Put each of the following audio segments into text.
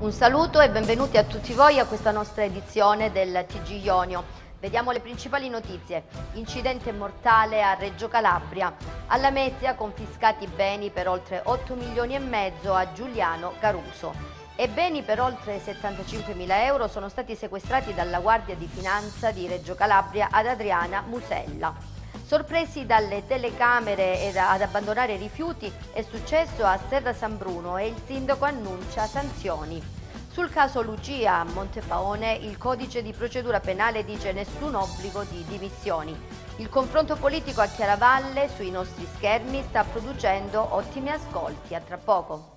Un saluto e benvenuti a tutti voi a questa nostra edizione del TG Ionio. Vediamo le principali notizie. Incidente mortale a Reggio Calabria. Alla Mezia confiscati beni per oltre 8 milioni e mezzo a Giuliano Caruso. E beni per oltre 75 mila euro sono stati sequestrati dalla Guardia di Finanza di Reggio Calabria ad Adriana Musella. Sorpresi dalle telecamere ed ad abbandonare i rifiuti è successo a Serra San Bruno e il sindaco annuncia sanzioni. Sul caso Lucia a Montepaone il codice di procedura penale dice nessun obbligo di dimissioni. Il confronto politico a Chiaravalle sui nostri schermi sta producendo ottimi ascolti. A tra poco.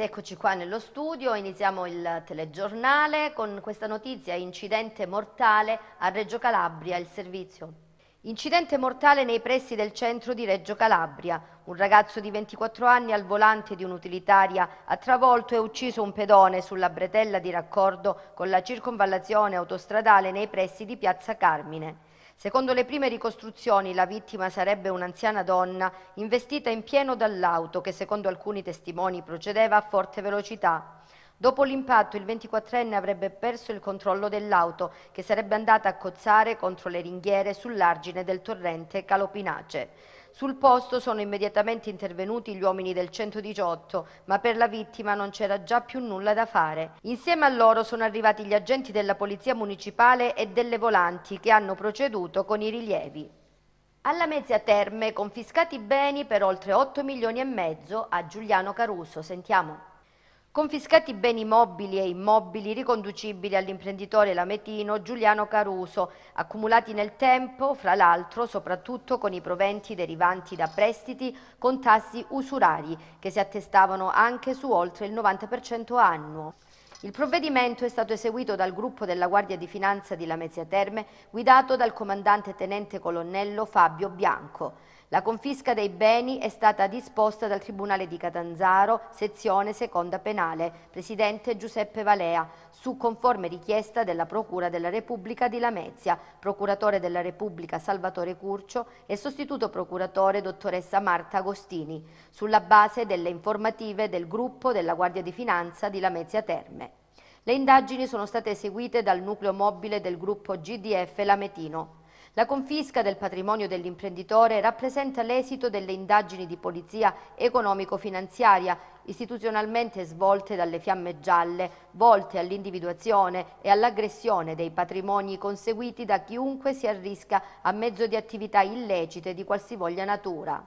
Ed eccoci qua nello studio, iniziamo il telegiornale con questa notizia, incidente mortale a Reggio Calabria, il servizio. Incidente mortale nei pressi del centro di Reggio Calabria. Un ragazzo di 24 anni al volante di un'utilitaria ha travolto e ucciso un pedone sulla bretella di raccordo con la circonvallazione autostradale nei pressi di Piazza Carmine. Secondo le prime ricostruzioni la vittima sarebbe un'anziana donna investita in pieno dall'auto che secondo alcuni testimoni procedeva a forte velocità. Dopo l'impatto il 24enne avrebbe perso il controllo dell'auto che sarebbe andata a cozzare contro le ringhiere sull'argine del torrente Calopinace. Sul posto sono immediatamente intervenuti gli uomini del 118, ma per la vittima non c'era già più nulla da fare. Insieme a loro sono arrivati gli agenti della Polizia Municipale e delle volanti che hanno proceduto con i rilievi. Alla Mezzia Terme confiscati beni per oltre 8 milioni e mezzo a Giuliano Caruso. Sentiamo. Confiscati beni mobili e immobili riconducibili all'imprenditore lametino Giuliano Caruso, accumulati nel tempo, fra l'altro soprattutto con i proventi derivanti da prestiti con tassi usurari che si attestavano anche su oltre il 90% annuo. Il provvedimento è stato eseguito dal gruppo della Guardia di Finanza di Lamezia Terme, guidato dal comandante tenente colonnello Fabio Bianco. La confisca dei beni è stata disposta dal Tribunale di Catanzaro, sezione seconda penale, presidente Giuseppe Valea, su conforme richiesta della Procura della Repubblica di Lamezia, procuratore della Repubblica Salvatore Curcio e sostituto procuratore dottoressa Marta Agostini, sulla base delle informative del gruppo della Guardia di Finanza di Lamezia Terme. Le indagini sono state eseguite dal nucleo mobile del gruppo GDF Lametino. La confisca del patrimonio dell'imprenditore rappresenta l'esito delle indagini di polizia economico-finanziaria istituzionalmente svolte dalle fiamme gialle, volte all'individuazione e all'aggressione dei patrimoni conseguiti da chiunque si arrisca a mezzo di attività illecite di qualsivoglia natura.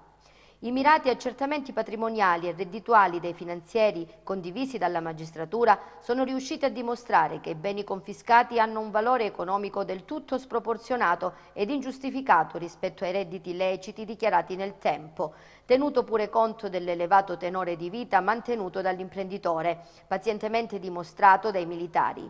I mirati accertamenti patrimoniali e reddituali dei finanzieri condivisi dalla magistratura sono riusciti a dimostrare che i beni confiscati hanno un valore economico del tutto sproporzionato ed ingiustificato rispetto ai redditi leciti dichiarati nel tempo, tenuto pure conto dell'elevato tenore di vita mantenuto dall'imprenditore, pazientemente dimostrato dai militari.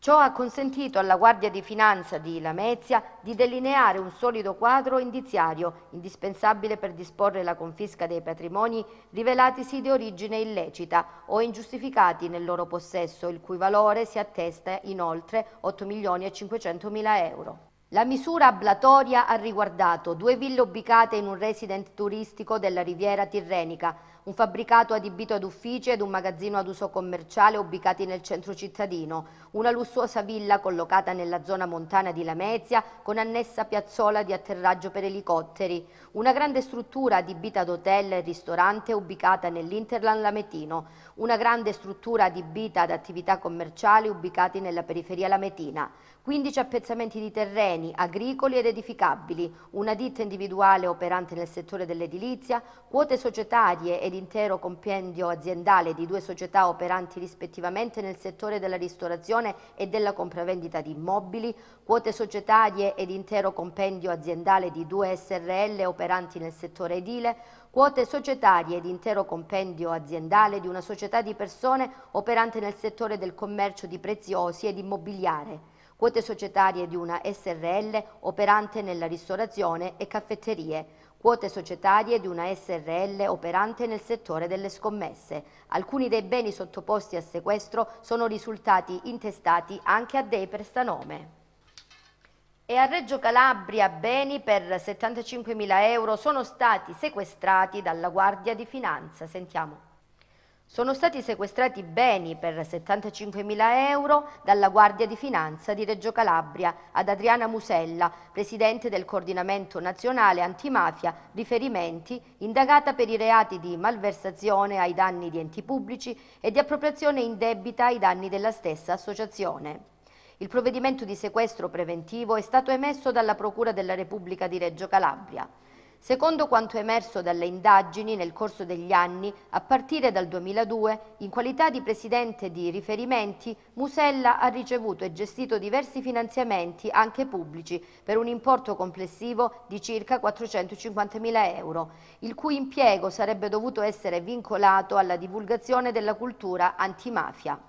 Ciò ha consentito alla Guardia di Finanza di Lamezia di delineare un solido quadro indiziario, indispensabile per disporre la confisca dei patrimoni rivelatisi di origine illecita o ingiustificati nel loro possesso, il cui valore si attesta in oltre 8 milioni e 500 mila euro. La misura ablatoria ha riguardato due ville ubicate in un resident turistico della riviera tirrenica, un fabbricato adibito ad uffici ed un magazzino ad uso commerciale ubicati nel centro cittadino, una lussuosa villa collocata nella zona montana di Lamezia con annessa piazzola di atterraggio per elicotteri, una grande struttura adibita ad hotel e ristorante ubicata nell'Interland Lametino, una grande struttura adibita ad attività commerciali ubicati nella periferia Lametina, 15 appezzamenti di terreni agricoli ed edificabili, una ditta individuale operante nel settore dell'edilizia, quote societarie ed intero compendio aziendale di due società operanti rispettivamente nel settore della ristorazione e della compravendita di immobili, quote societarie ed intero compendio aziendale di due SRL operanti nel settore edile, quote societarie ed intero compendio aziendale di una società di persone operante nel settore del commercio di preziosi ed immobiliare quote societarie di una SRL operante nella ristorazione e caffetterie, quote societarie di una SRL operante nel settore delle scommesse. Alcuni dei beni sottoposti a sequestro sono risultati intestati anche a dei prestanome. E a Reggio Calabria beni per 75.000 euro sono stati sequestrati dalla Guardia di Finanza. Sentiamo. Sono stati sequestrati beni per 75.000 euro dalla Guardia di Finanza di Reggio Calabria ad Adriana Musella, presidente del Coordinamento Nazionale Antimafia Riferimenti, indagata per i reati di malversazione ai danni di enti pubblici e di appropriazione indebita ai danni della stessa associazione. Il provvedimento di sequestro preventivo è stato emesso dalla Procura della Repubblica di Reggio Calabria. Secondo quanto emerso dalle indagini nel corso degli anni, a partire dal 2002, in qualità di presidente di riferimenti, Musella ha ricevuto e gestito diversi finanziamenti, anche pubblici, per un importo complessivo di circa 450.000 euro, il cui impiego sarebbe dovuto essere vincolato alla divulgazione della cultura antimafia.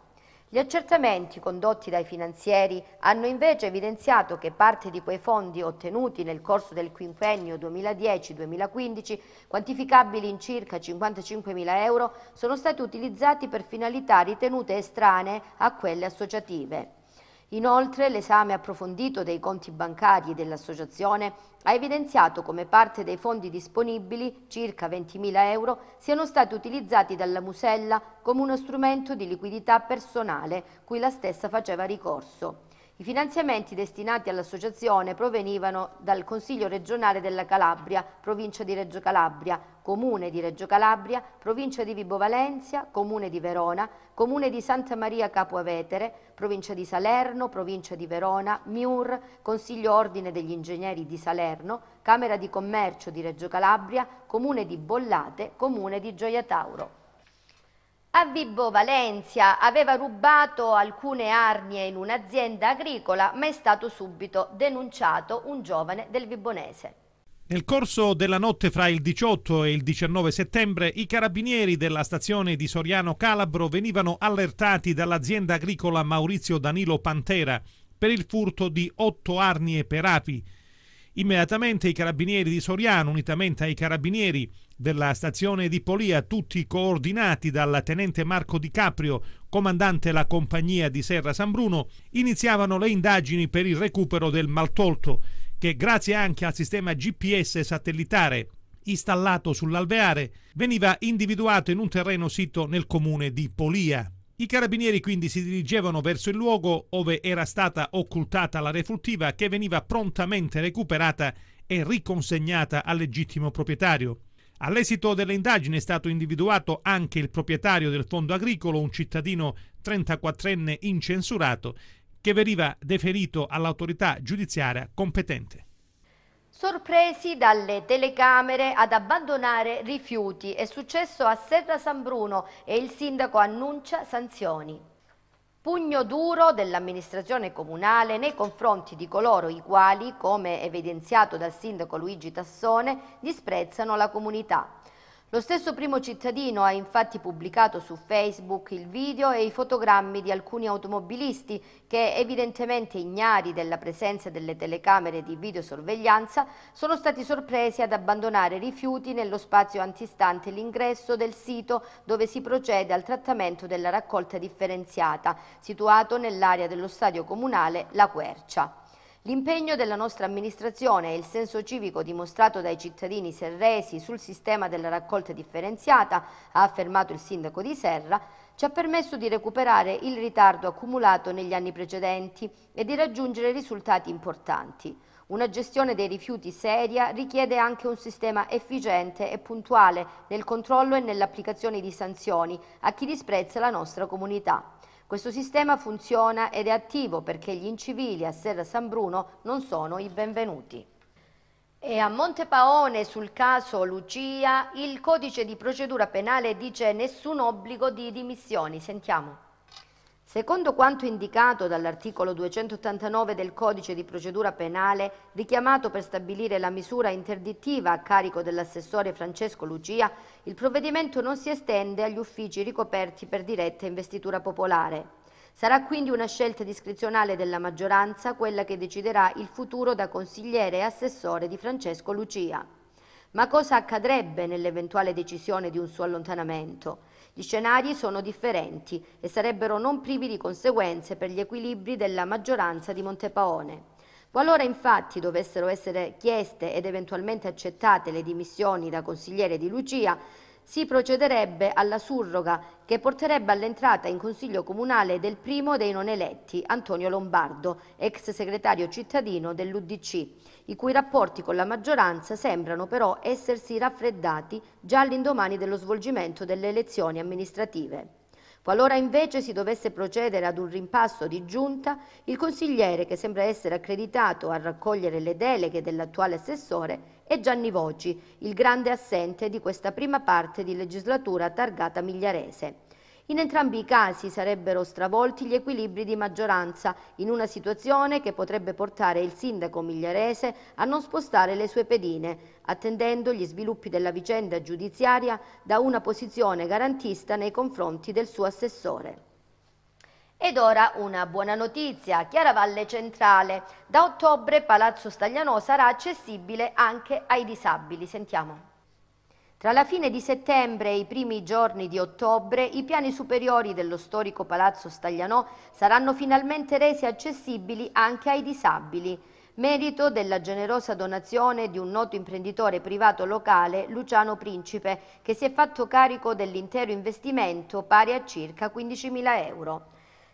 Gli accertamenti condotti dai finanzieri hanno invece evidenziato che parte di quei fondi ottenuti nel corso del quinquennio 2010-2015, quantificabili in circa 55.000 euro, sono stati utilizzati per finalità ritenute estranee a quelle associative. Inoltre l'esame approfondito dei conti bancari dell'associazione ha evidenziato come parte dei fondi disponibili, circa 20.000 euro, siano stati utilizzati dalla Musella come uno strumento di liquidità personale cui la stessa faceva ricorso. I finanziamenti destinati all'associazione provenivano dal Consiglio regionale della Calabria, provincia di Reggio Calabria, comune di Reggio Calabria, provincia di Vibo Valencia, comune di Verona, comune di Santa Maria Capo Avetere, provincia di Salerno, provincia di Verona, MIUR, Consiglio Ordine degli Ingegneri di Salerno, Camera di Commercio di Reggio Calabria, comune di Bollate, comune di Gioia Tauro. A Vibo Valencia aveva rubato alcune arnie in un'azienda agricola ma è stato subito denunciato un giovane del vibonese. Nel corso della notte fra il 18 e il 19 settembre i carabinieri della stazione di Soriano Calabro venivano allertati dall'azienda agricola Maurizio Danilo Pantera per il furto di otto arnie per api Immediatamente i carabinieri di Soriano, unitamente ai carabinieri della stazione di Polia, tutti coordinati dal tenente Marco Di Caprio, comandante la compagnia di Serra San Bruno, iniziavano le indagini per il recupero del maltolto, che grazie anche al sistema GPS satellitare installato sull'alveare veniva individuato in un terreno sito nel comune di Polia. I carabinieri quindi si dirigevano verso il luogo dove era stata occultata la refultiva che veniva prontamente recuperata e riconsegnata al legittimo proprietario. All'esito delle indagini è stato individuato anche il proprietario del fondo agricolo, un cittadino 34enne incensurato, che veniva deferito all'autorità giudiziaria competente. Sorpresi dalle telecamere ad abbandonare rifiuti, è successo a Serra San Bruno e il sindaco annuncia sanzioni. Pugno duro dell'amministrazione comunale nei confronti di coloro i quali, come evidenziato dal sindaco Luigi Tassone, disprezzano la comunità. Lo stesso primo cittadino ha infatti pubblicato su Facebook il video e i fotogrammi di alcuni automobilisti che, evidentemente ignari della presenza delle telecamere di videosorveglianza, sono stati sorpresi ad abbandonare rifiuti nello spazio antistante l'ingresso del sito dove si procede al trattamento della raccolta differenziata, situato nell'area dello stadio comunale La Quercia. L'impegno della nostra amministrazione e il senso civico dimostrato dai cittadini serresi sul sistema della raccolta differenziata, ha affermato il sindaco di Serra, ci ha permesso di recuperare il ritardo accumulato negli anni precedenti e di raggiungere risultati importanti. Una gestione dei rifiuti seria richiede anche un sistema efficiente e puntuale nel controllo e nell'applicazione di sanzioni a chi disprezza la nostra comunità. Questo sistema funziona ed è attivo perché gli incivili a Serra San Bruno non sono i benvenuti. E a Montepaone sul caso Lucia il codice di procedura penale dice nessun obbligo di dimissioni. Sentiamo. Secondo quanto indicato dall'articolo 289 del codice di procedura penale, richiamato per stabilire la misura interdittiva a carico dell'assessore Francesco Lucia, il provvedimento non si estende agli uffici ricoperti per diretta investitura popolare. Sarà quindi una scelta discrezionale della maggioranza quella che deciderà il futuro da consigliere e assessore di Francesco Lucia. Ma cosa accadrebbe nell'eventuale decisione di un suo allontanamento? Gli scenari sono differenti e sarebbero non privi di conseguenze per gli equilibri della maggioranza di Montepaone. Qualora infatti dovessero essere chieste ed eventualmente accettate le dimissioni da consigliere di Lucia, si procederebbe alla surroga che porterebbe all'entrata in Consiglio Comunale del primo dei non eletti, Antonio Lombardo, ex segretario cittadino dell'Udc, i cui rapporti con la maggioranza sembrano però essersi raffreddati già all'indomani dello svolgimento delle elezioni amministrative. Qualora invece si dovesse procedere ad un rimpasto di giunta, il consigliere che sembra essere accreditato a raccogliere le deleghe dell'attuale assessore è Gianni Voci, il grande assente di questa prima parte di legislatura targata migliarese. In entrambi i casi sarebbero stravolti gli equilibri di maggioranza, in una situazione che potrebbe portare il sindaco migliarese a non spostare le sue pedine, attendendo gli sviluppi della vicenda giudiziaria da una posizione garantista nei confronti del suo assessore. Ed ora una buona notizia, Chiaravalle Centrale. Da ottobre Palazzo Stagliano sarà accessibile anche ai disabili. Sentiamo. Tra la fine di settembre e i primi giorni di ottobre i piani superiori dello storico Palazzo Staglianò saranno finalmente resi accessibili anche ai disabili, merito della generosa donazione di un noto imprenditore privato locale, Luciano Principe, che si è fatto carico dell'intero investimento pari a circa 15.000 euro.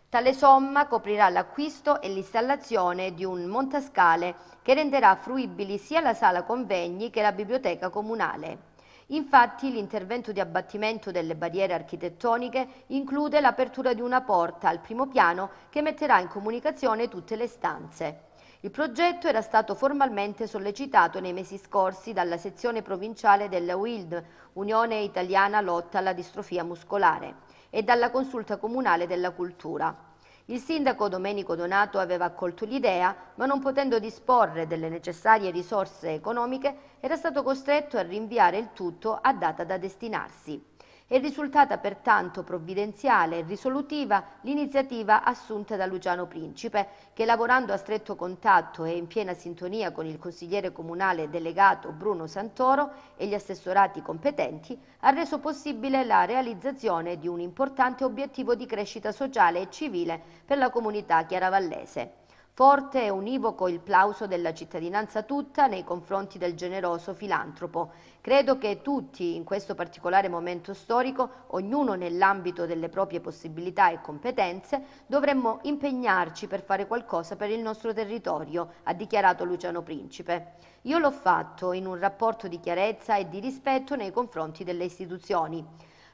Tale somma coprirà l'acquisto e l'installazione di un montascale che renderà fruibili sia la sala convegni che la biblioteca comunale. Infatti l'intervento di abbattimento delle barriere architettoniche include l'apertura di una porta al primo piano che metterà in comunicazione tutte le stanze. Il progetto era stato formalmente sollecitato nei mesi scorsi dalla sezione provinciale della UILD, Unione Italiana Lotta alla Distrofia Muscolare, e dalla Consulta Comunale della Cultura. Il sindaco Domenico Donato aveva accolto l'idea, ma non potendo disporre delle necessarie risorse economiche, era stato costretto a rinviare il tutto a data da destinarsi. È risultata pertanto provvidenziale e risolutiva l'iniziativa assunta da Luciano Principe, che lavorando a stretto contatto e in piena sintonia con il consigliere comunale delegato Bruno Santoro e gli assessorati competenti, ha reso possibile la realizzazione di un importante obiettivo di crescita sociale e civile per la comunità chiaravallese. Forte e univoco il plauso della cittadinanza tutta nei confronti del generoso filantropo. Credo che tutti, in questo particolare momento storico, ognuno nell'ambito delle proprie possibilità e competenze, dovremmo impegnarci per fare qualcosa per il nostro territorio, ha dichiarato Luciano Principe. Io l'ho fatto in un rapporto di chiarezza e di rispetto nei confronti delle istituzioni.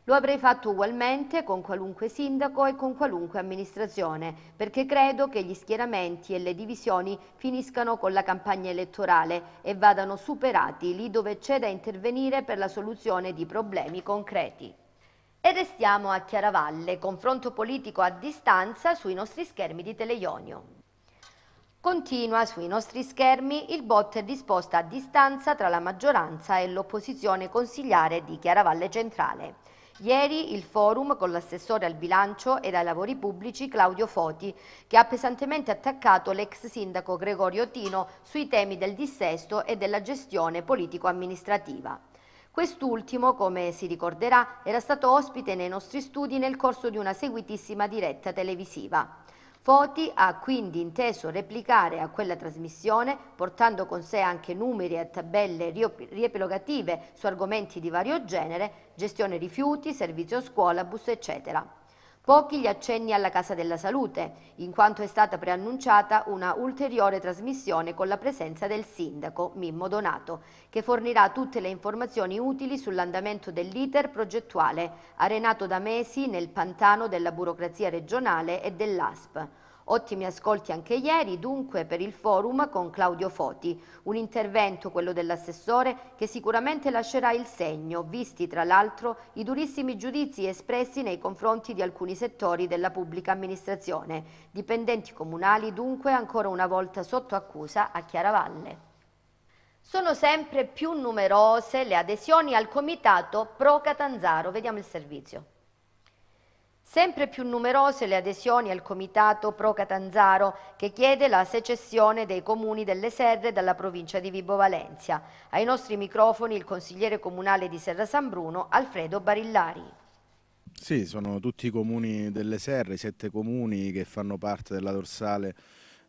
Lo avrei fatto ugualmente con qualunque sindaco e con qualunque amministrazione, perché credo che gli schieramenti e le divisioni finiscano con la campagna elettorale e vadano superati lì dove c'è da intervenire per la soluzione di problemi concreti. E restiamo a Chiaravalle, confronto politico a distanza sui nostri schermi di Teleionio. Continua sui nostri schermi il bot disposto a distanza tra la maggioranza e l'opposizione consigliare di Chiaravalle Centrale. Ieri il forum con l'assessore al bilancio ed ai lavori pubblici Claudio Foti, che ha pesantemente attaccato l'ex sindaco Gregorio Tino sui temi del dissesto e della gestione politico-amministrativa. Quest'ultimo, come si ricorderà, era stato ospite nei nostri studi nel corso di una seguitissima diretta televisiva. Foti ha quindi inteso replicare a quella trasmissione, portando con sé anche numeri e tabelle riepilogative su argomenti di vario genere, gestione rifiuti, servizio scuola, bus eccetera. Pochi gli accenni alla Casa della Salute, in quanto è stata preannunciata una ulteriore trasmissione con la presenza del sindaco Mimmo Donato, che fornirà tutte le informazioni utili sull'andamento dell'iter progettuale, arenato da mesi nel pantano della burocrazia regionale e dell'ASP. Ottimi ascolti anche ieri dunque per il forum con Claudio Foti, un intervento, quello dell'assessore, che sicuramente lascerà il segno, visti tra l'altro i durissimi giudizi espressi nei confronti di alcuni settori della pubblica amministrazione. Dipendenti comunali dunque ancora una volta sotto accusa a Chiaravalle. Sono sempre più numerose le adesioni al comitato Pro Catanzaro. Vediamo il servizio. Sempre più numerose le adesioni al comitato Pro Catanzaro che chiede la secessione dei comuni delle Serre dalla provincia di Vibo Valencia. Ai nostri microfoni il consigliere comunale di Serra San Bruno, Alfredo Barillari. Sì, sono tutti i comuni delle Serre, i sette comuni che fanno parte della dorsale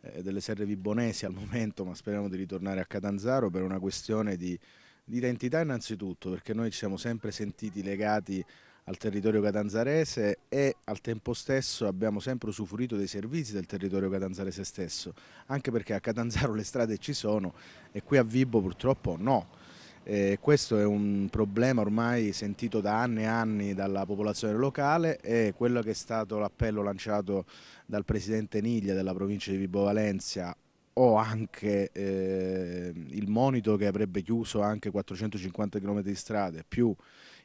eh, delle Serre Vibonesi al momento, ma speriamo di ritornare a Catanzaro per una questione di, di identità innanzitutto, perché noi ci siamo sempre sentiti legati a al territorio catanzarese e al tempo stesso abbiamo sempre usufruito dei servizi del territorio catanzarese stesso, anche perché a Catanzaro le strade ci sono e qui a Vibo purtroppo no. Eh, questo è un problema ormai sentito da anni e anni dalla popolazione locale e quello che è stato l'appello lanciato dal presidente Niglia della provincia di Vibo Valencia o anche eh, il monito che avrebbe chiuso anche 450 km di strade più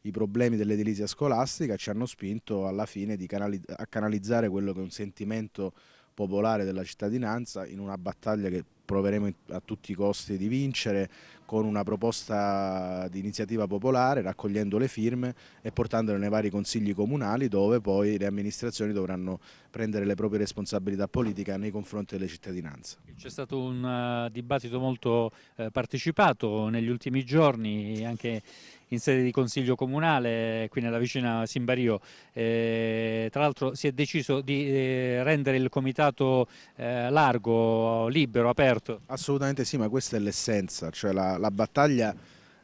i problemi dell'edilizia scolastica ci hanno spinto alla fine canali a canalizzare quello che è un sentimento popolare della cittadinanza in una battaglia che proveremo a tutti i costi di vincere con una proposta di iniziativa popolare raccogliendo le firme e portandole nei vari consigli comunali dove poi le amministrazioni dovranno prendere le proprie responsabilità politiche nei confronti delle cittadinanze. C'è stato un eh, dibattito molto eh, partecipato negli ultimi giorni anche in sede di consiglio comunale qui nella vicina Simbario. Eh, tra l'altro si è deciso di eh, rendere il comitato eh, largo, libero, aperto. Assolutamente sì, ma questa è l'essenza, cioè la, la battaglia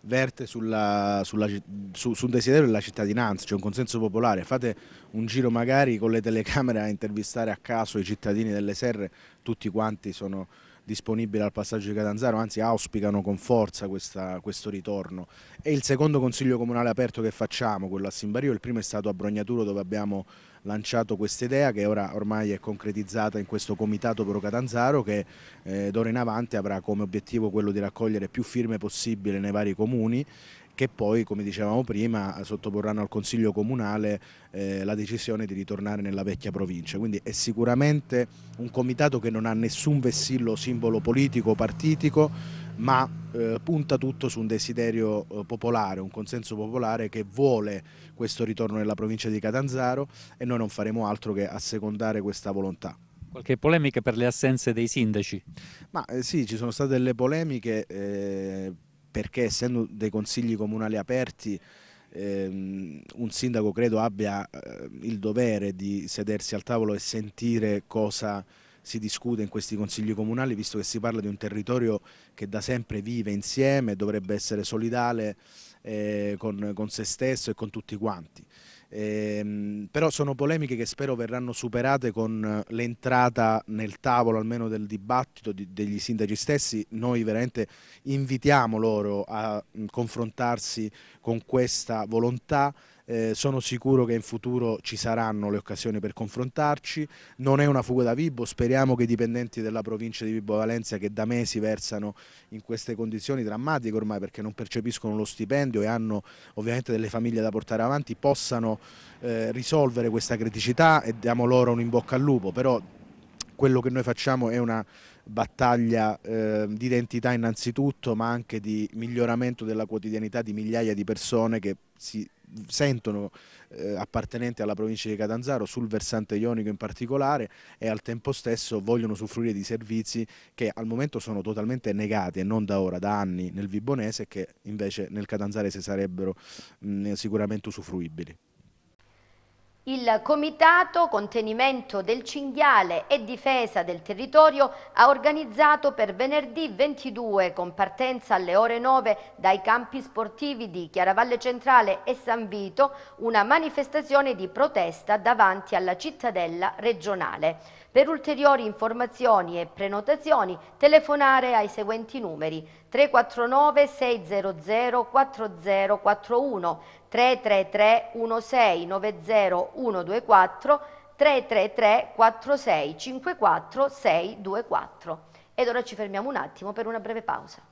verte sulla, sulla, su, su, un desiderio della cittadinanza, cioè un consenso popolare. Fate un giro magari con le telecamere a intervistare a caso i cittadini delle serre, tutti quanti sono disponibile al passaggio di Catanzaro, anzi auspicano con forza questa, questo ritorno. È il secondo consiglio comunale aperto che facciamo, quello a Simbario, il primo è stato a Brognaturo dove abbiamo lanciato questa idea che ora ormai è concretizzata in questo comitato pro Catanzaro che eh, d'ora in avanti avrà come obiettivo quello di raccogliere più firme possibile nei vari comuni che poi, come dicevamo prima, sottoporranno al Consiglio Comunale eh, la decisione di ritornare nella vecchia provincia. Quindi è sicuramente un comitato che non ha nessun vessillo simbolo politico o partitico, ma eh, punta tutto su un desiderio eh, popolare, un consenso popolare che vuole questo ritorno nella provincia di Catanzaro e noi non faremo altro che assecondare questa volontà. Qualche polemica per le assenze dei sindaci? Ma eh, sì, ci sono state delle polemiche eh, perché essendo dei consigli comunali aperti ehm, un sindaco credo abbia eh, il dovere di sedersi al tavolo e sentire cosa si discute in questi consigli comunali visto che si parla di un territorio che da sempre vive insieme, dovrebbe essere solidale eh, con, con se stesso e con tutti quanti. Ehm, però sono polemiche che spero verranno superate con l'entrata nel tavolo almeno del dibattito di, degli sindaci stessi. Noi veramente invitiamo loro a mm, confrontarsi con questa volontà eh, sono sicuro che in futuro ci saranno le occasioni per confrontarci, non è una fuga da Vibo, speriamo che i dipendenti della provincia di Vibo Valencia che da mesi versano in queste condizioni drammatiche ormai perché non percepiscono lo stipendio e hanno ovviamente delle famiglie da portare avanti possano eh, risolvere questa criticità e diamo loro un in bocca al lupo, però quello che noi facciamo è una battaglia eh, di identità innanzitutto, ma anche di miglioramento della quotidianità di migliaia di persone che si sentono eh, appartenenti alla provincia di Catanzaro sul versante ionico in particolare e al tempo stesso vogliono usufruire di servizi che al momento sono totalmente negati e non da ora, da anni nel Vibonese che invece nel Catanzarese sarebbero mh, sicuramente usufruibili. Il Comitato Contenimento del Cinghiale e Difesa del Territorio ha organizzato per venerdì 22, con partenza alle ore 9 dai campi sportivi di Chiaravalle Centrale e San Vito, una manifestazione di protesta davanti alla cittadella regionale. Per ulteriori informazioni e prenotazioni telefonare ai seguenti numeri 349 600 4041 333 1690 124 333 4654 624. Ed ora ci fermiamo un attimo per una breve pausa.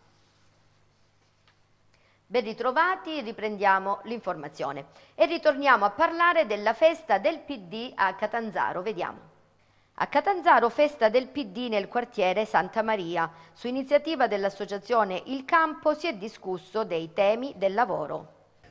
Ben ritrovati, riprendiamo l'informazione e ritorniamo a parlare della festa del PD a Catanzaro. Vediamo. A Catanzaro festa del PD nel quartiere Santa Maria. Su iniziativa dell'associazione Il Campo si è discusso dei temi del lavoro.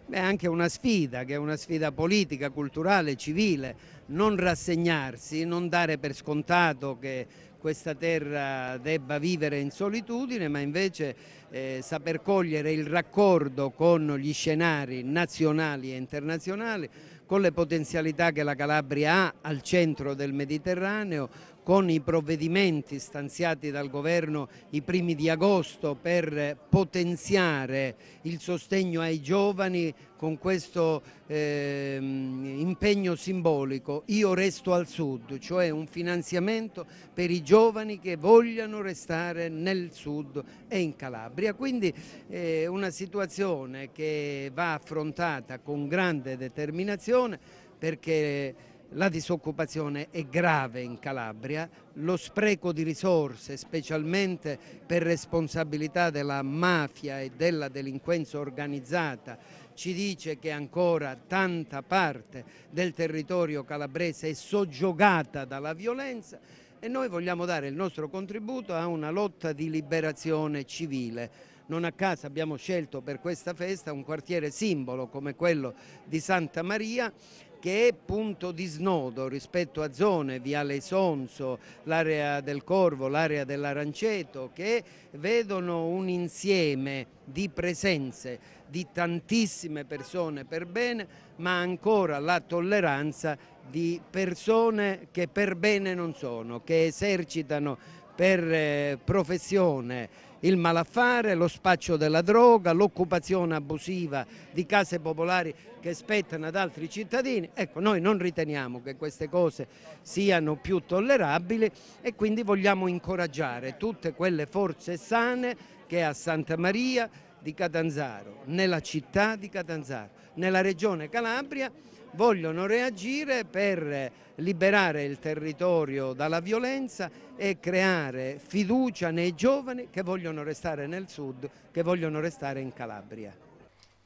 È anche una sfida, che è una sfida politica, culturale, civile, non rassegnarsi, non dare per scontato che questa terra debba vivere in solitudine, ma invece eh, saper cogliere il raccordo con gli scenari nazionali e internazionali, con le potenzialità che la Calabria ha al centro del Mediterraneo, con i provvedimenti stanziati dal governo i primi di agosto per potenziare il sostegno ai giovani con questo eh, impegno simbolico Io resto al sud, cioè un finanziamento per i giovani che vogliano restare nel sud e in Calabria. Quindi eh, una situazione che va affrontata con grande determinazione perché la disoccupazione è grave in Calabria, lo spreco di risorse, specialmente per responsabilità della mafia e della delinquenza organizzata, ci dice che ancora tanta parte del territorio calabrese è soggiogata dalla violenza e noi vogliamo dare il nostro contributo a una lotta di liberazione civile. Non a caso abbiamo scelto per questa festa un quartiere simbolo come quello di Santa Maria che è punto di snodo rispetto a zone, Viale Sonso, l'area del Corvo, l'area dell'Aranceto, che vedono un insieme di presenze di tantissime persone per bene, ma ancora la tolleranza di persone che per bene non sono, che esercitano per eh, professione il malaffare, lo spaccio della droga, l'occupazione abusiva di case popolari che spettano ad altri cittadini. Ecco, noi non riteniamo che queste cose siano più tollerabili e quindi vogliamo incoraggiare tutte quelle forze sane che a Santa Maria di Catanzaro, nella città di Catanzaro, nella regione Calabria, vogliono reagire per liberare il territorio dalla violenza e creare fiducia nei giovani che vogliono restare nel sud, che vogliono restare in Calabria.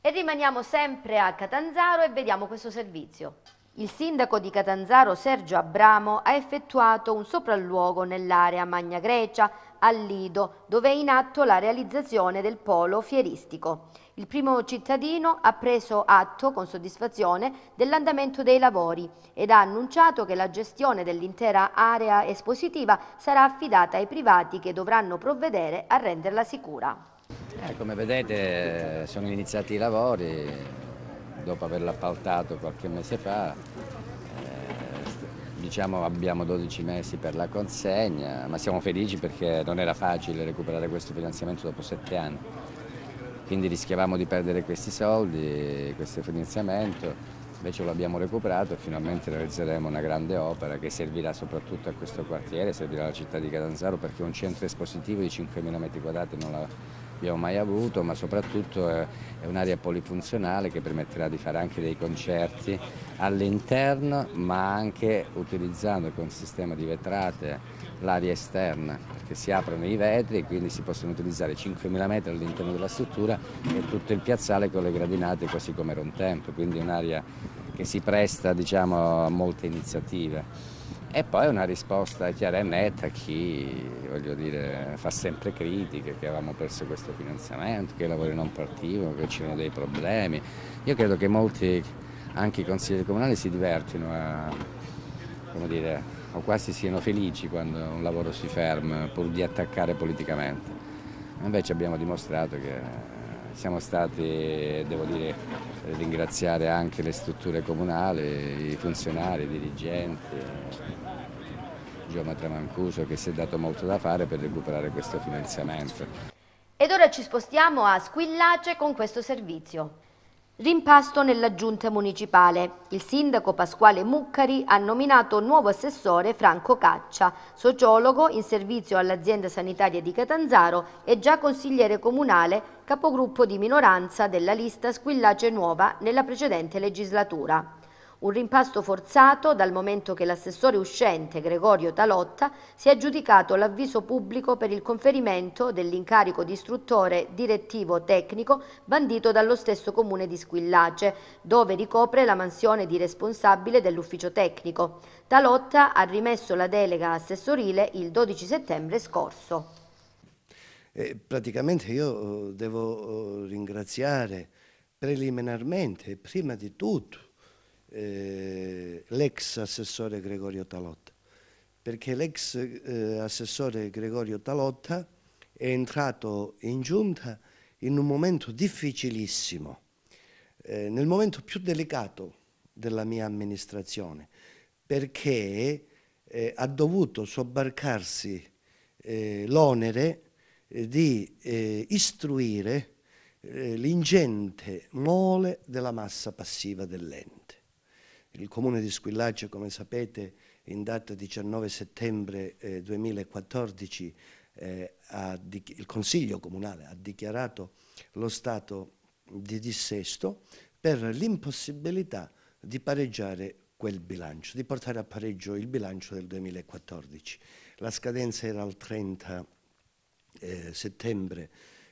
E rimaniamo sempre a Catanzaro e vediamo questo servizio. Il sindaco di Catanzaro Sergio Abramo ha effettuato un sopralluogo nell'area Magna Grecia al Lido, dove è in atto la realizzazione del polo fieristico. Il primo cittadino ha preso atto con soddisfazione dell'andamento dei lavori ed ha annunciato che la gestione dell'intera area espositiva sarà affidata ai privati che dovranno provvedere a renderla sicura. Eh, come vedete eh, sono iniziati i lavori dopo averla appaltato qualche mese fa Diciamo abbiamo 12 mesi per la consegna, ma siamo felici perché non era facile recuperare questo finanziamento dopo 7 anni. Quindi rischiavamo di perdere questi soldi, questo finanziamento, invece lo abbiamo recuperato e finalmente realizzeremo una grande opera che servirà soprattutto a questo quartiere, servirà alla città di Catanzaro perché un centro espositivo di 5.000 metri quadrati non la abbiamo mai avuto, ma soprattutto eh, è un'area polifunzionale che permetterà di fare anche dei concerti all'interno, ma anche utilizzando con un sistema di vetrate l'aria esterna, perché si aprono i vetri e quindi si possono utilizzare 5.000 metri all'interno della struttura e tutto il piazzale con le gradinate così come era un tempo, quindi un'area che si presta diciamo, a molte iniziative. E poi una risposta chiara e netta a chi dire, fa sempre critiche, che avevamo perso questo finanziamento, che i lavori non partivano, che c'erano dei problemi. Io credo che molti, anche i consiglieri comunali, si divertino a, dire, o quasi siano felici quando un lavoro si ferma pur di attaccare politicamente. Invece abbiamo dimostrato che siamo stati, devo dire, ringraziare anche le strutture comunali, i funzionari, i dirigenti, Gioma Mancuso che si è dato molto da fare per recuperare questo finanziamento. Ed ora ci spostiamo a Squillace con questo servizio. Rimpasto nella giunta municipale. Il sindaco Pasquale Muccari ha nominato nuovo assessore Franco Caccia, sociologo in servizio all'azienda sanitaria di Catanzaro e già consigliere comunale, capogruppo di minoranza della lista Squillace Nuova nella precedente legislatura. Un rimpasto forzato dal momento che l'assessore uscente Gregorio Talotta si è aggiudicato l'avviso pubblico per il conferimento dell'incarico di istruttore direttivo tecnico bandito dallo stesso comune di Squillace, dove ricopre la mansione di responsabile dell'ufficio tecnico. Talotta ha rimesso la delega assessorile il 12 settembre scorso. Eh, praticamente io eh, devo eh, ringraziare preliminarmente, prima di tutto, eh, l'ex assessore Gregorio Talotta, perché l'ex eh, assessore Gregorio Talotta è entrato in giunta in un momento difficilissimo, eh, nel momento più delicato della mia amministrazione, perché eh, ha dovuto sobbarcarsi eh, l'onere eh, di istruire l'ingente mole della massa passiva dell'ente. Il comune di Squillaccio, come sapete, in data 19 settembre eh, 2014 eh, il Consiglio Comunale ha dichiarato lo stato di dissesto per l'impossibilità di pareggiare quel bilancio, di portare a pareggio il bilancio del 2014. La scadenza era il 30 eh, settembre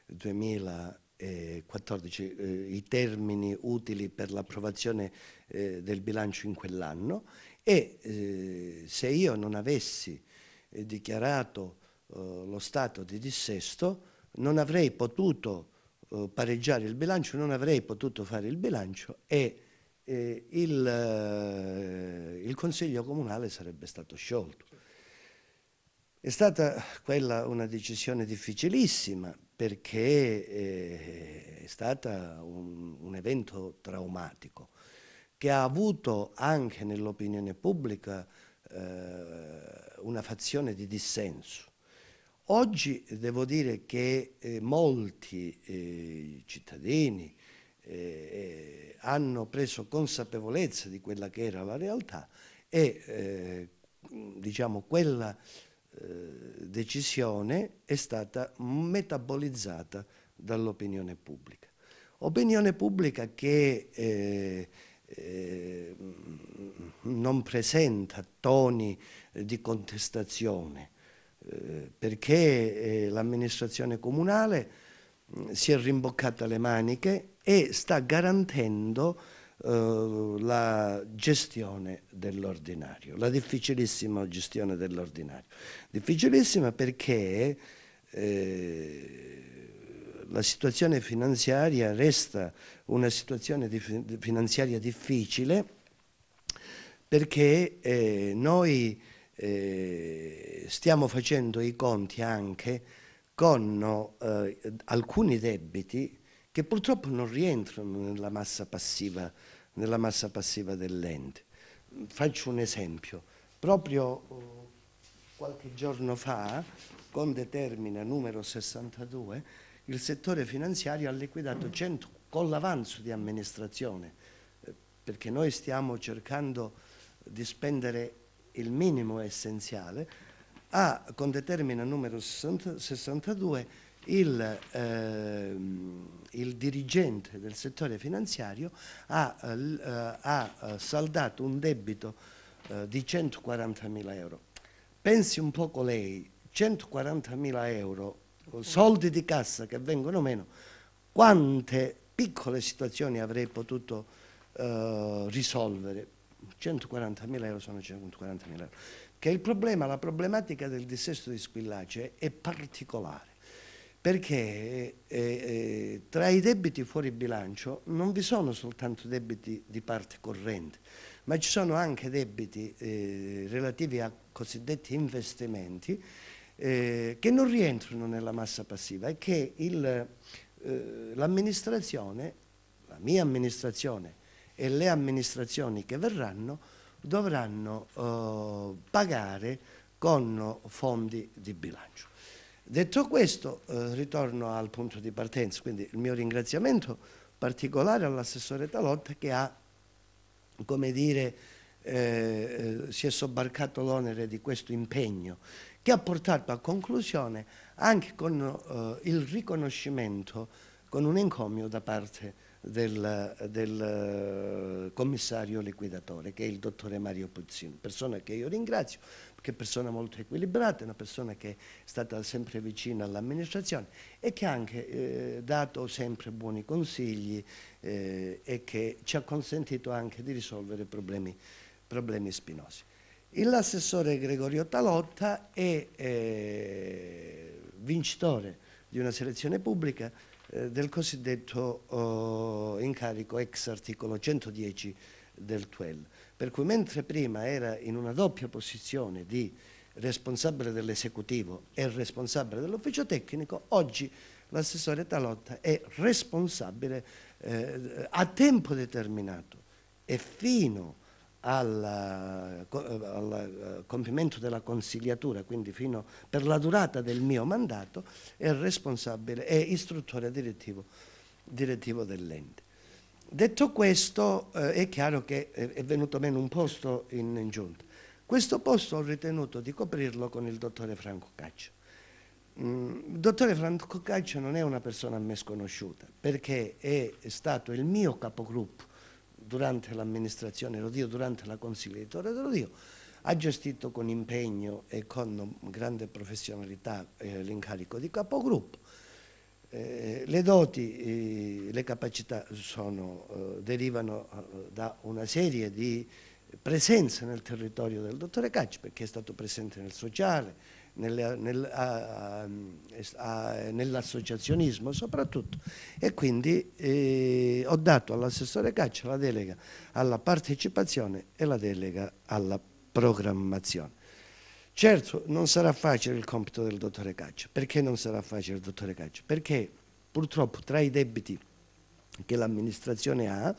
2014 eh, 14 eh, i termini utili per l'approvazione eh, del bilancio in quell'anno e eh, se io non avessi eh, dichiarato eh, lo stato di dissesto non avrei potuto pareggiare il bilancio, non avrei potuto fare il bilancio e il, il Consiglio Comunale sarebbe stato sciolto. È stata quella una decisione difficilissima perché eh, è stato un, un evento traumatico che ha avuto anche nell'opinione pubblica eh, una fazione di dissenso. Oggi devo dire che eh, molti eh, cittadini eh, eh, hanno preso consapevolezza di quella che era la realtà e diciamo quella eh, decisione è stata metabolizzata dall'opinione pubblica. Opinione pubblica che eh, eh, non presenta toni eh, di contestazione, eh, perché eh, l'amministrazione comunale mm, si è rimboccata le maniche e sta garantendo eh, la gestione dell'ordinario, la difficilissima gestione dell'ordinario. Difficilissima perché eh, la situazione finanziaria resta una situazione di finanziaria difficile perché eh, noi eh, stiamo facendo i conti anche con eh, alcuni debiti che purtroppo non rientrano nella massa passiva nella massa passiva dell'ente. Faccio un esempio. Proprio eh, qualche giorno fa, con determina numero 62, il settore finanziario ha liquidato 100, con l'avanzo di amministrazione, eh, perché noi stiamo cercando di spendere il minimo essenziale, ha con determina numero 62 il, ehm, il dirigente del settore finanziario ha, eh, eh ha eh, saldato un debito eh, di 140.000 euro. Pensi un poco lei, 140.000 euro, soldi di cassa che vengono meno, quante piccole situazioni avrei potuto eh, risolvere? 140.000 euro sono 140.000 euro. Che il problema, la problematica del dissesto di Squillace è particolare perché eh, eh, tra i debiti fuori bilancio non vi sono soltanto debiti di parte corrente, ma ci sono anche debiti eh, relativi a cosiddetti investimenti eh, che non rientrano nella massa passiva e che eh, l'amministrazione, la mia amministrazione e le amministrazioni che verranno dovranno oh, pagare con fondi di bilancio. Detto questo, eh, ritorno al punto di partenza, quindi il mio ringraziamento particolare all'assessore Talotta che ha, come dire, eh, eh, si è sobbarcato l'onere di questo impegno che ha portato a conclusione anche con eh, il riconoscimento, con un encomio da parte del, del eh, commissario liquidatore che è il dottore Mario Puzzini, persona che io ringrazio che è persona molto equilibrata, una persona che è stata sempre vicina all'amministrazione e che ha anche eh, dato sempre buoni consigli eh, e che ci ha consentito anche di risolvere problemi, problemi spinosi. L'assessore Gregorio Talotta è eh, vincitore di una selezione pubblica eh, del cosiddetto oh, incarico ex articolo 110 del TUEL. Per cui mentre prima era in una doppia posizione di responsabile dell'esecutivo e responsabile dell'ufficio tecnico, oggi l'assessore Talotta è responsabile eh, a tempo determinato e fino al, eh, al eh, compimento della consigliatura, quindi fino per la durata del mio mandato, è responsabile, è istruttore direttivo, direttivo dell'ente. Detto questo, eh, è chiaro che è venuto meno un posto in, in, giunta. Questo posto ho ritenuto di coprirlo con il dottore Franco Caccio. Mm, il dottore Franco Caccio non è una persona a me sconosciuta, perché è stato il mio capogruppo durante l'amministrazione Rodio, durante la consigliatura Rodio, ha gestito con impegno e con grande professionalità eh, l'incarico di capogruppo eh, le doti, eh, le capacità sono, eh, derivano da una serie di presenze nel territorio del dottore Cacci, perché è stato presente nel sociale, nel, nel, nell'associazionismo soprattutto e quindi ho dato all'assessore Caccia la delega alla partecipazione e la delega alla programmazione. Certo, non sarà facile il compito del dottore Caccia. Perché non sarà facile il dottore Caccia? Perché purtroppo tra i debiti che l'amministrazione ha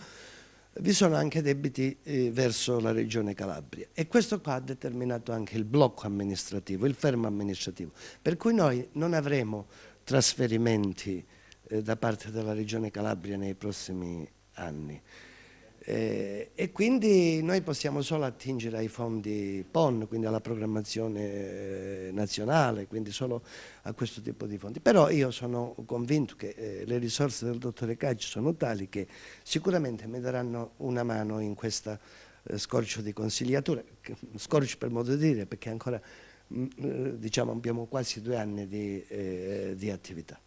vi sono anche debiti eh, verso la regione Calabria e questo qua ha determinato anche il blocco amministrativo, il fermo amministrativo, per cui noi non avremo trasferimenti eh, da parte della regione Calabria nei prossimi anni. Eh, e quindi noi possiamo solo attingere ai fondi PON, quindi alla programmazione eh, nazionale, quindi solo a questo tipo di fondi. Però io sono convinto che eh, le risorse del dottore Cacci sono tali che sicuramente mi daranno una mano in questo eh, scorcio di consigliatura, scorcio per modo di dire, perché ancora mm, eh, diciamo abbiamo quasi due anni di, di attività.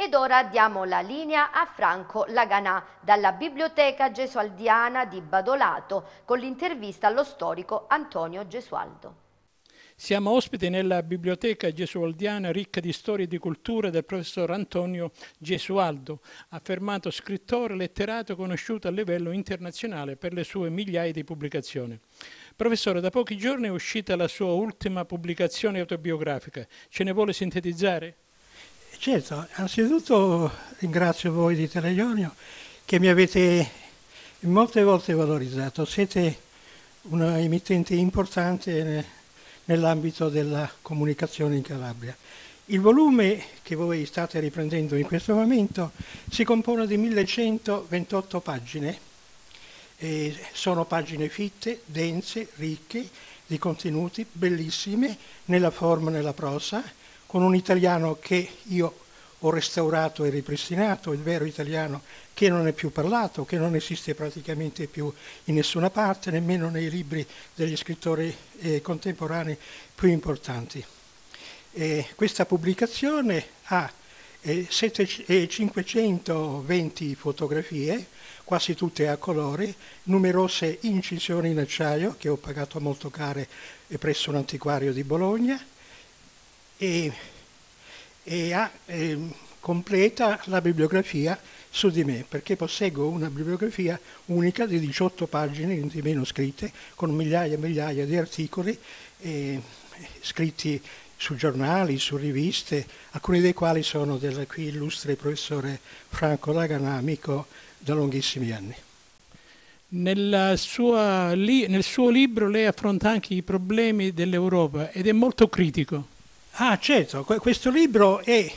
Ed ora diamo la linea a Franco Laganà dalla Biblioteca Gesualdiana di Badolato con l'intervista allo storico Antonio Gesualdo. Siamo ospiti nella Biblioteca Gesualdiana ricca di storie e di cultura del professor Antonio Gesualdo, affermato scrittore letterato conosciuto a livello internazionale per le sue migliaia di pubblicazioni. Professore, da pochi giorni è uscita la sua ultima pubblicazione autobiografica. Ce ne vuole sintetizzare? Certo, anzitutto ringrazio voi di Teleionio che mi avete molte volte valorizzato, siete un emittente importante nell'ambito della comunicazione in Calabria. Il volume che voi state riprendendo in questo momento si compone di 1128 pagine, eh, sono pagine fitte, dense, ricche di contenuti, bellissime nella forma, e nella prosa, con un italiano che io ho restaurato e ripristinato, il vero italiano che non è più parlato, che non esiste praticamente più in nessuna parte, nemmeno nei libri degli scrittori eh, contemporanei più importanti. E questa pubblicazione ha eh, 520 eh, fotografie, quasi tutte a colori, numerose incisioni in acciaio che ho pagato molto care presso un antiquario di Bologna, e, e ha, eh, completa la bibliografia su di me, perché posseggo una bibliografia unica di 18 pagine, di meno scritte, con migliaia e migliaia di articoli eh, scritti su giornali, su riviste, alcuni dei quali sono del qui illustre professore Franco Laganà, amico da lunghissimi anni. Sua, nel suo libro lei affronta anche i problemi dell'Europa ed è molto critico. Ah certo, questo libro è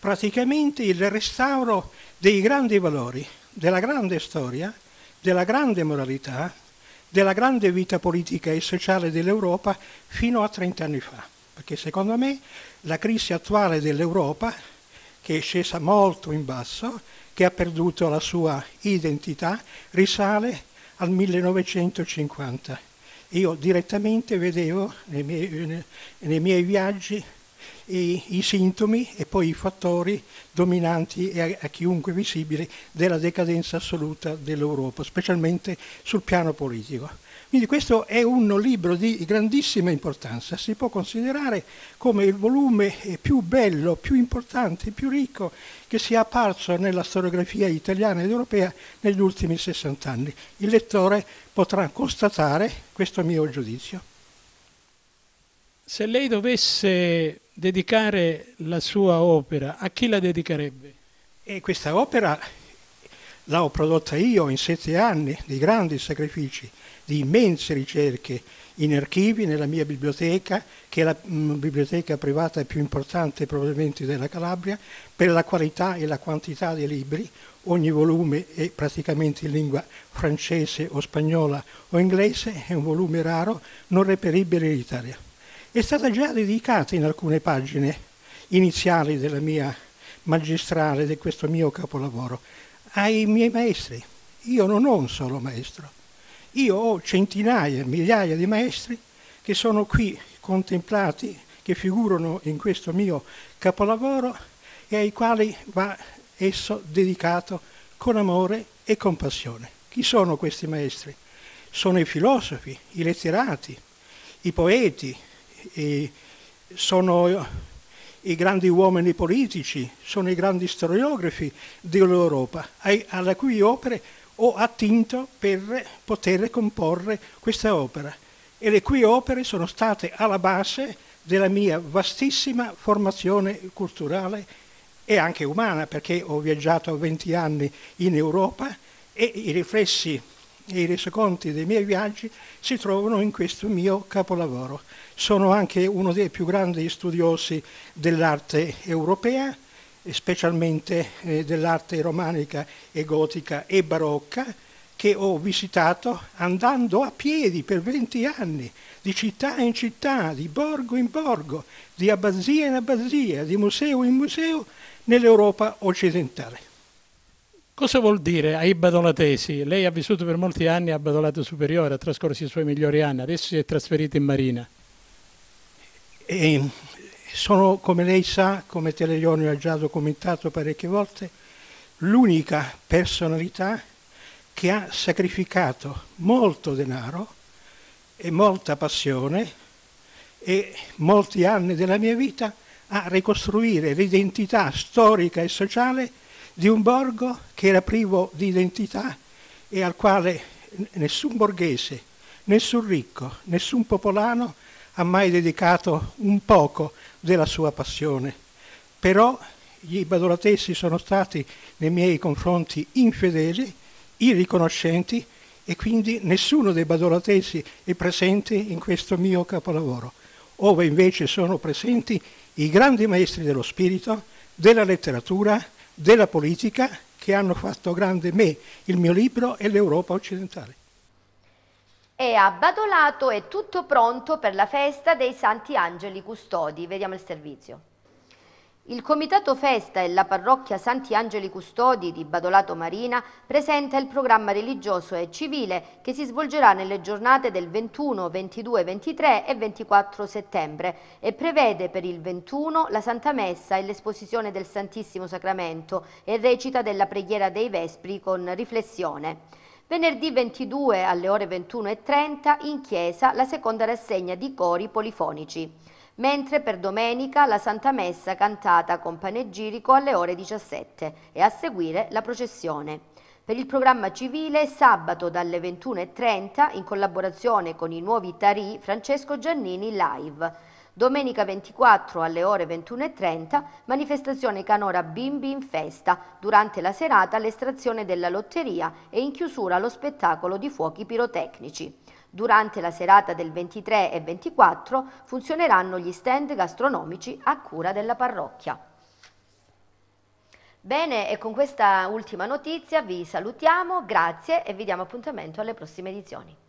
praticamente il restauro dei grandi valori, della grande storia, della grande moralità, della grande vita politica e sociale dell'Europa fino a 30 anni fa. Perché secondo me la crisi attuale dell'Europa, che è scesa molto in basso, che ha perduto la sua identità, risale al 1950. Io direttamente vedevo nei miei, nei miei viaggi i, i sintomi e poi i fattori dominanti e a, a chiunque visibili della decadenza assoluta dell'Europa, specialmente sul piano politico. Quindi questo è un libro di grandissima importanza, si può considerare come il volume più bello, più importante, più ricco che sia apparso nella storiografia italiana ed europea negli ultimi 60 anni. Il lettore potrà constatare questo mio giudizio. Se lei dovesse dedicare la sua opera, a chi la dedicherebbe? E questa opera l'ho prodotta io in sette anni di grandi sacrifici, di immense ricerche in archivi, nella mia biblioteca, che è la mh, mm, biblioteca privata più importante probabilmente della Calabria, per la qualità e la quantità dei libri. Ogni volume è praticamente in lingua francese o spagnola o inglese, è un volume raro, non reperibile in Italia è stata già dedicata in alcune pagine iniziali della mia magistrale, di questo mio capolavoro, ai miei maestri. Io non ho un solo maestro, io ho centinaia, migliaia di maestri che sono qui contemplati, che figurano in questo mio capolavoro e ai quali va esso dedicato con amore e con passione. Chi sono questi maestri? Sono i filosofi, i letterati, i poeti, eh, sono i grandi uomini politici, sono i grandi storiografi dell'Europa, alle cui opere ho attinto per poter comporre questa opera. E le cui opere sono state alla base della mia vastissima formazione culturale e anche umana, perché ho viaggiato 20 anni in Europa e i riflessi e i resoconti dei miei viaggi si trovano in questo mio capolavoro sono anche uno dei più grandi studiosi dell'arte europea, specialmente eh, dell'arte romanica e gotica e barocca, che ho visitato andando a piedi per 20 anni, di città in città, di borgo in borgo, di abbazia in abbazia, di museo in museo nell'Europa occidentale. Cosa vuol dire ai badolatesi? Lei ha vissuto per molti anni a Badolato Superiore, ha trascorso i suoi migliori anni, adesso si è trasferito in Marina. E sono, come lei sa, come Teleionio ha già documentato parecchie volte, l'unica personalità che ha sacrificato molto denaro e molta passione e molti anni della mia vita a ricostruire l'identità storica e sociale di un borgo che era privo di identità e al quale nessun borghese, nessun ricco, nessun popolano ha mai dedicato un poco della sua passione. Però gli badolatessi sono stati nei miei confronti infedeli, irriconoscenti e quindi nessuno dei badolatessi è presente in questo mio capolavoro, ove invece sono presenti i grandi maestri dello spirito, della letteratura, della politica che hanno fatto grande me, il mio libro e l'Europa occidentale è a Badolato e tutto pronto per la festa dei Santi Angeli Custodi. Vediamo il servizio. Il Comitato Festa e la Parrocchia Santi Angeli Custodi di Badolato Marina presenta il programma religioso e civile che si svolgerà nelle giornate del 21, 22, 23 e 24 settembre e prevede per il 21 la Santa Messa e l'esposizione del Santissimo Sacramento e recita della preghiera dei Vespri con riflessione. Venerdì 22 alle ore 21.30 in chiesa la seconda rassegna di cori polifonici, mentre per domenica la Santa Messa cantata con panegirico alle ore 17 e a seguire la processione. Per il programma civile sabato dalle 21.30 in collaborazione con i nuovi Tari Francesco Giannini Live Domenica 24 alle ore 21.30 manifestazione Canora Bimbi in festa, durante la serata l'estrazione della lotteria e in chiusura lo spettacolo di fuochi pirotecnici. Durante la serata del 23 e 24 funzioneranno gli stand gastronomici a cura della parrocchia. Bene, e con questa ultima notizia vi salutiamo, grazie e vi diamo appuntamento alle prossime edizioni.